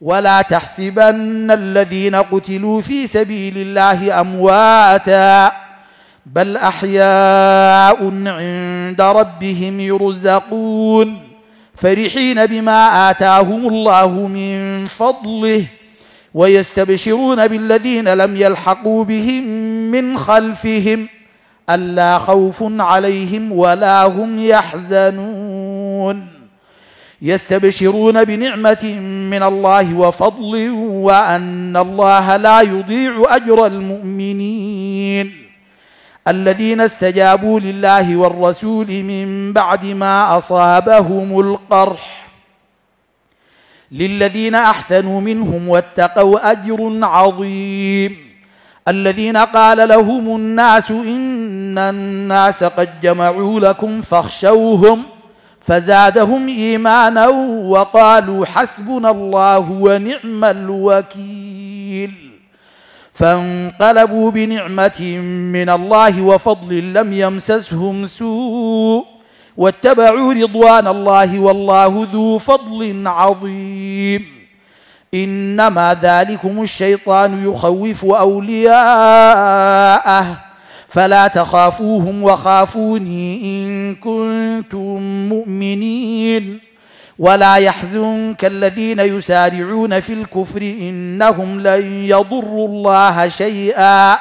ولا تحسبن الذين قتلوا في سبيل الله امواتا بل احياء عند ربهم يرزقون فرحين بما اتاهم الله من فضله ويستبشرون بالذين لم يلحقوا بهم من خلفهم الا خوف عليهم ولا هم يحزنون يستبشرون بنعمة من الله وفضل وأن الله لا يضيع أجر المؤمنين الذين استجابوا لله والرسول من بعد ما أصابهم القرح للذين أحسنوا منهم واتقوا أجر عظيم الذين قال لهم الناس إن الناس قد جمعوا لكم فاخشوهم ۖ فزادهم ايمانا وقالوا حسبنا الله ونعم الوكيل فانقلبوا بنعمه من الله وفضل لم يمسسهم سوء واتبعوا رضوان الله والله ذو فضل عظيم انما ذلكم الشيطان يخوف اولياءه فلا تخافوهم وخافوني إن كنتم مؤمنين ولا يحزنك الذين يسارعون في الكفر إنهم لن يضروا الله شيئا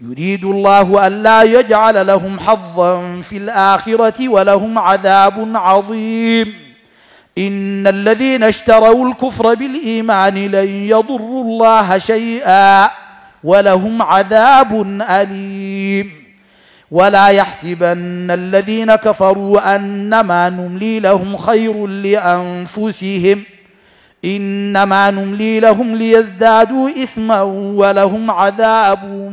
يريد الله ألا يجعل لهم حظا في الآخرة ولهم عذاب عظيم إن الذين اشتروا الكفر بالإيمان لن يضروا الله شيئا ولهم عذاب أليم ولا يحسبن الذين كفروا أنما نملي لهم خير لأنفسهم إنما نملي لهم ليزدادوا إثما ولهم عذاب